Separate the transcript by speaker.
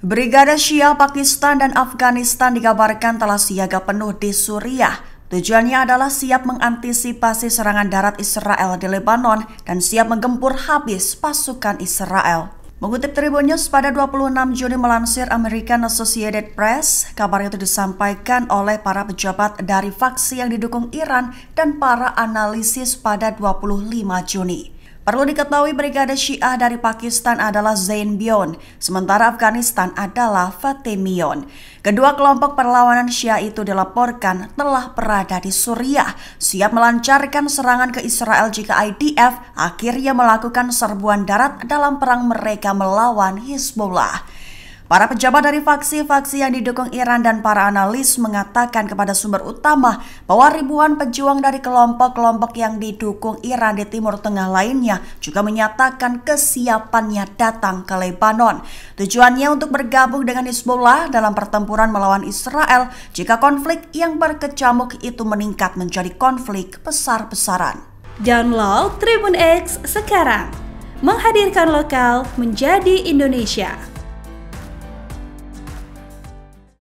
Speaker 1: Brigada Syiah Pakistan dan Afghanistan dikabarkan telah siaga penuh di Suriah. Tujuannya adalah siap mengantisipasi serangan darat Israel di Lebanon dan siap menggempur habis pasukan Israel. Mengutip Tribun News pada 26 Juni melansir American Associated Press, kabar itu disampaikan oleh para pejabat dari faksi yang didukung Iran dan para analisis pada 25 Juni. Perlu diketahui Brigade Syiah dari Pakistan adalah Zain Bion, sementara Afghanistan adalah Fatemion. Kedua kelompok perlawanan Syiah itu dilaporkan telah berada di Suriah, siap melancarkan serangan ke Israel jika IDF akhirnya melakukan serbuan darat dalam perang mereka melawan Hizbullah. Para pejabat dari faksi-faksi yang didukung Iran dan para analis mengatakan kepada sumber utama bahwa ribuan pejuang dari kelompok-kelompok yang didukung Iran di Timur Tengah lainnya juga menyatakan kesiapannya datang ke Lebanon. Tujuannya untuk bergabung dengan Hezbollah dalam pertempuran melawan Israel jika konflik yang berkecamuk itu meningkat menjadi konflik besar-besaran. Download Tribun X sekarang. Menghadirkan lokal menjadi Indonesia.